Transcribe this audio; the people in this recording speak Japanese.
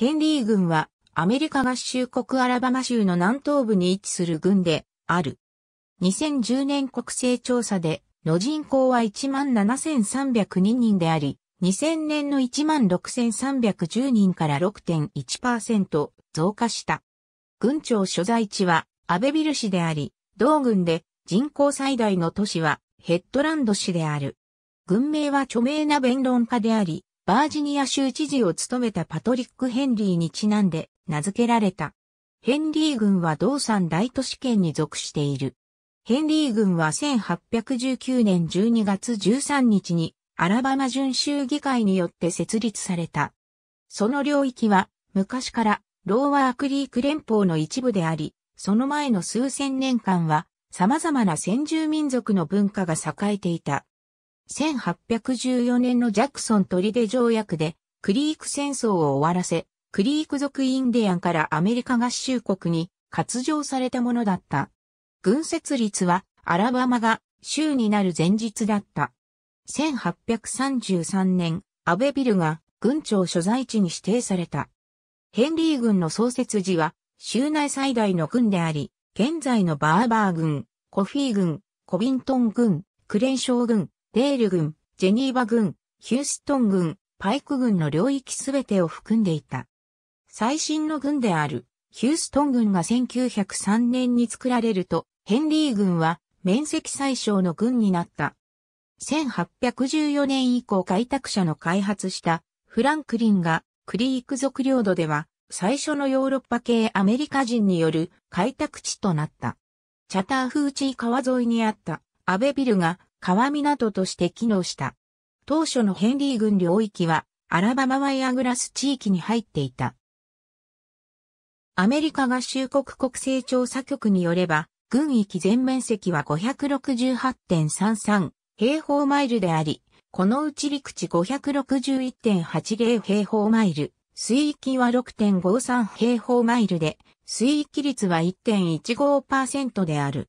ヘンリー軍はアメリカ合衆国アラバマ州の南東部に位置する軍である。2010年国勢調査での人口は17,302人であり、2000年の16,310人から6.1%増加した。軍庁所在地はアベビル市であり、同軍で人口最大の都市はヘッドランド市である。軍名は著名な弁論家であり、バージニア州知事を務めたパトリック・ヘンリーにちなんで名付けられた。ヘンリー軍は同産大都市圏に属している。ヘンリー軍は1819年12月13日にアラバマ準州議会によって設立された。その領域は昔からローワークリーク連邦の一部であり、その前の数千年間は様々な先住民族の文化が栄えていた。1814年のジャクソン取出条約で、クリーク戦争を終わらせ、クリーク族インディアンからアメリカ合衆国に割譲されたものだった。軍設立はアラバマが州になる前日だった。1833年、アベビルが軍庁所在地に指定された。ヘンリー軍の創設時は、州内最大の軍であり、現在のバーバー軍、コフィー軍、コビントン軍、クレンショー軍、デール軍、ジェニーバ軍、ヒューストン軍、パイク軍の領域すべてを含んでいた。最新の軍である、ヒューストン軍が1903年に作られると、ヘンリー軍は面積最小の軍になった。1814年以降開拓者の開発したフランクリンがクリーク族領土では最初のヨーロッパ系アメリカ人による開拓地となった。チャターフーチー川沿いにあったアベビルが川港として機能した。当初のヘンリー軍領域は、アラバマワイアグラス地域に入っていた。アメリカ合衆国国勢調査局によれば、軍域全面積は568.33平方マイルであり、このうち陸地561.80平方マイル、水域は6.53平方マイルで、水域率は1.15%である。